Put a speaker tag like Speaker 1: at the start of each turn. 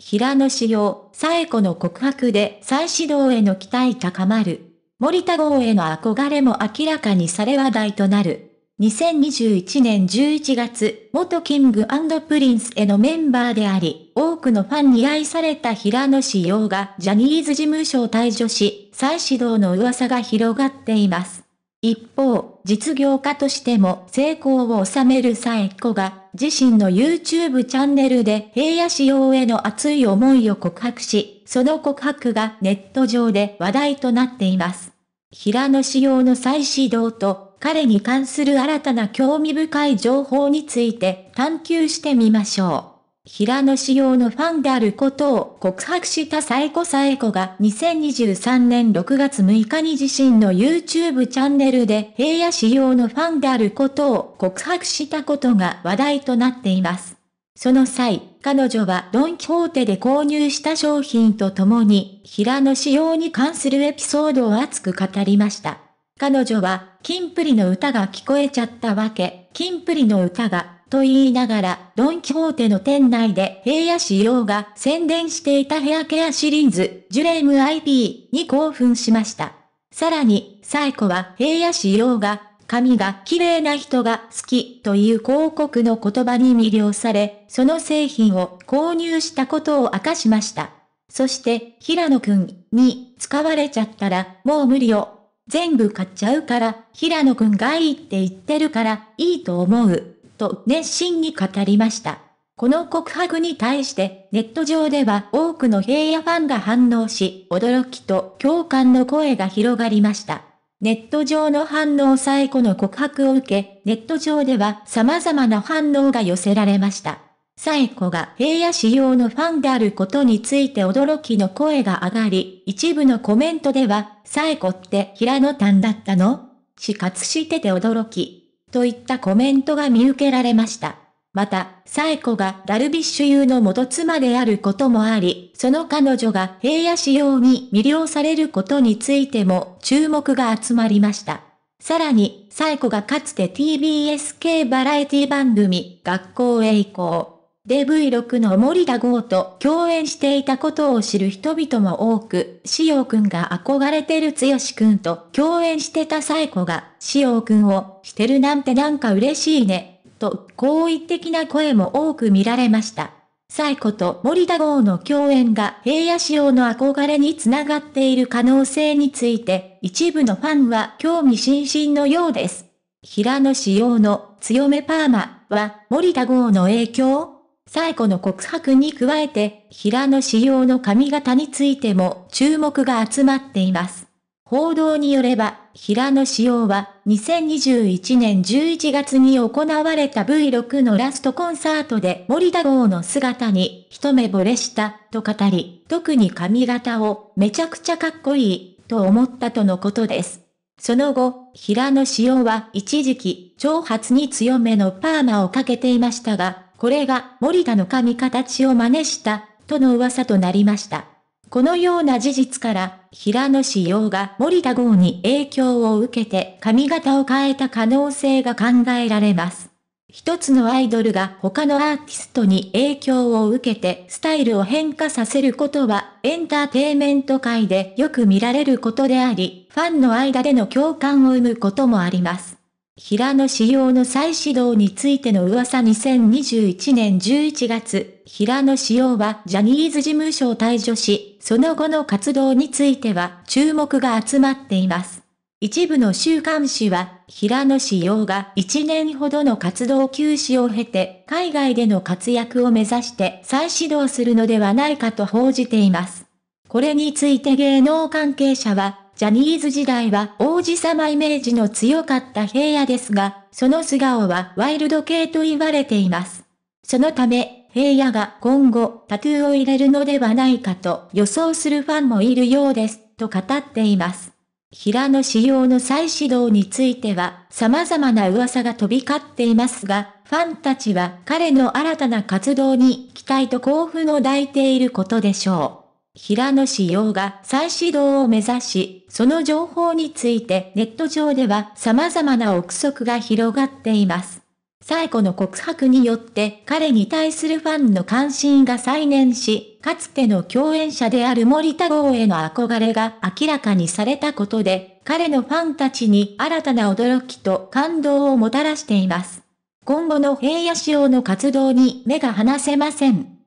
Speaker 1: 平野紫耀、栄子の告白で再始動への期待高まる。森田剛への憧れも明らかにされ話題となる。2021年11月、元キングプリンスへのメンバーであり、多くのファンに愛された平野紫耀がジャニーズ事務所を退所し、再始動の噂が広がっています。一方、実業家としても成功を収める最古が、自身の YouTube チャンネルで平野仕様への熱い思いを告白し、その告白がネット上で話題となっています。平野仕様の再始動と、彼に関する新たな興味深い情報について探求してみましょう。平野紫耀のファンであることを告白したサエコサエコが2023年6月6日に自身の YouTube チャンネルで平野紫耀のファンであることを告白したことが話題となっています。その際、彼女はドンキホーテで購入した商品と共に、平野仕様に関するエピソードを熱く語りました。彼女は、キンプリの歌が聞こえちゃったわけ、キンプリの歌がと言いながら、ドンキホーテの店内で平野市用が宣伝していたヘアケアシリーズ、ジュレーム IP に興奮しました。さらに、サエコは平野市用が、髪が綺麗な人が好きという広告の言葉に魅了され、その製品を購入したことを明かしました。そして、平野くんに使われちゃったらもう無理よ。全部買っちゃうから、平野くんがいいって言ってるからいいと思う。と熱心に語りました。この告白に対してネット上では多くの平野ファンが反応し、驚きと共感の声が広がりました。ネット上の反応最後の告白を受け、ネット上では様々な反応が寄せられました。エコが平野仕様のファンであることについて驚きの声が上がり、一部のコメントでは、エコって平野丹だったの死活してて驚き、といったコメントが見受けられました。また、サエコがダルビッシュ有の元妻であることもあり、その彼女が平野仕様に魅了されることについても注目が集まりました。さらに、サエコがかつて TBS 系バラエティ番組、学校へ行こう。DV6 の森田剛と共演していたことを知る人々も多く、潮おくんが憧れてる強しくんと共演してたサえコが、潮おくんをしてるなんてなんか嬉しいね、と好意的な声も多く見られました。サイコと森田剛の共演が平野潮の憧れにつながっている可能性について、一部のファンは興味津々のようです。平野潮の強めパーマは森田剛の影響最後の告白に加えて、平野仕様の髪型についても注目が集まっています。報道によれば、平野仕様は2021年11月に行われた V6 のラストコンサートで森田号の姿に一目惚れしたと語り、特に髪型をめちゃくちゃかっこいいと思ったとのことです。その後、平野仕様は一時期、挑発に強めのパーマをかけていましたが、これが森田の髪形を真似した、との噂となりました。このような事実から、平野志陽が森田号に影響を受けて髪型を変えた可能性が考えられます。一つのアイドルが他のアーティストに影響を受けてスタイルを変化させることはエンターテイメント界でよく見られることであり、ファンの間での共感を生むこともあります。平野紫耀の再始動についての噂2021年11月、平野紫耀はジャニーズ事務所を退所し、その後の活動については注目が集まっています。一部の週刊誌は、平野紫耀が1年ほどの活動休止を経て、海外での活躍を目指して再始動するのではないかと報じています。これについて芸能関係者は、ジャニーズ時代は王子様イメージの強かった平野ですが、その素顔はワイルド系と言われています。そのため、平野が今後タトゥーを入れるのではないかと予想するファンもいるようです、と語っています。平野仕様の再始動については様々な噂が飛び交っていますが、ファンたちは彼の新たな活動に期待と興奮を抱いていることでしょう。平野紫耀が再始動を目指し、その情報についてネット上では様々な憶測が広がっています。最後の告白によって彼に対するファンの関心が再燃し、かつての共演者である森田剛への憧れが明らかにされたことで、彼のファンたちに新たな驚きと感動をもたらしています。今後の平野紫耀の活動に目が離せません。